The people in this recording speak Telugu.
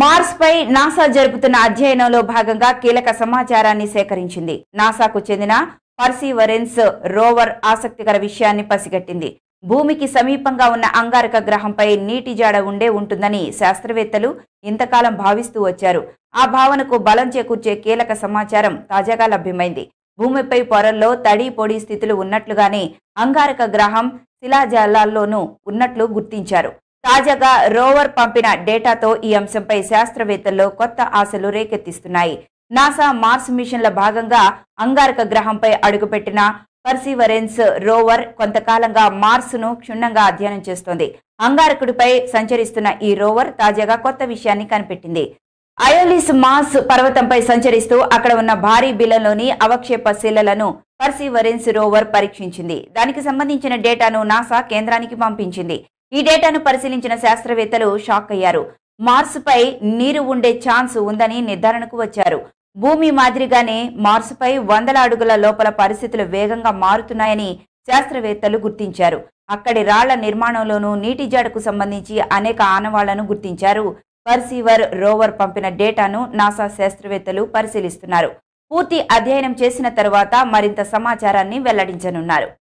మార్స్ పై నాసా జరుపుతున్న అధ్యయనంలో భాగంగా కీలక సమాచారాన్ని సేకరించింది నాసాకు చెందిన పర్సీవరెన్స్ రోవర్ ఆసక్తికర విషయాన్ని పసిగట్టింది భూమికి సమీపంగా ఉన్న అంగారక గ్రహంపై నీటి జాడ ఉండే ఉంటుందని శాస్త్రవేత్తలు ఇంతకాలం భావిస్తూ వచ్చారు ఆ భావనకు బలం చేకూర్చే కీలక సమాచారం తాజాగా లభ్యమైంది భూమిపై పొరల్లో తడి పొడి స్థితులు ఉన్నట్లుగానే అంగారక గ్రహం శిలాజాలాల్లోనూ ఉన్నట్లు గుర్తించారు తాజాగా రోవర్ పంపిన డేటాతో ఈ అంశంపై శాస్త్రవేత్తల్లో కొత్త ఆశలు రేకెత్తిస్తున్నాయి నాసా మార్స్ మిషన్ల భాగంగా అంగారక గ్రహంపై అడుగుపెట్టిన పర్సివరెన్స్ రోవర్ కొంతకాలంగా మార్స్ను క్షుణ్ణంగా అధ్యయనం చేస్తోంది అంగారకుడిపై సంచరిస్తున్న ఈ రోవర్ తాజాగా కొత్త విషయాన్ని కనిపెట్టింది అయోలిస్ మాస్ పర్వతంపై సంచరిస్తూ అక్కడ ఉన్న భారీ బిల్లలోని అవక్షేప శిలలను పర్సివరెన్స్ రోవర్ పరీక్షించింది దానికి సంబంధించిన డేటాను నాసా కేంద్రానికి పంపించింది ఈ డేటాను పరిశీలించిన శాస్త్రవేత్తలు షాక్ అయ్యారు మార్స్పై నీరు ఉండే ఛాన్స్ ఉందని నిర్ధారణకు వచ్చారు భూమి మాదిరిగానే పై వందల అడుగుల లోపల పరిస్థితులు వేగంగా మారుతున్నాయని శాస్త్రవేత్తలు గుర్తించారు అక్కడి రాళ్ల నిర్మాణంలోనూ నీటి జాడకు సంబంధించి అనేక ఆనవాళ్లను గుర్తించారు పర్సీవర్ రోవర్ పంపిన డేటాను నాసా శాస్త్రవేత్తలు పరిశీలిస్తున్నారు పూర్తి అధ్యయనం చేసిన తరువాత మరింత సమాచారాన్ని వెల్లడించనున్నారు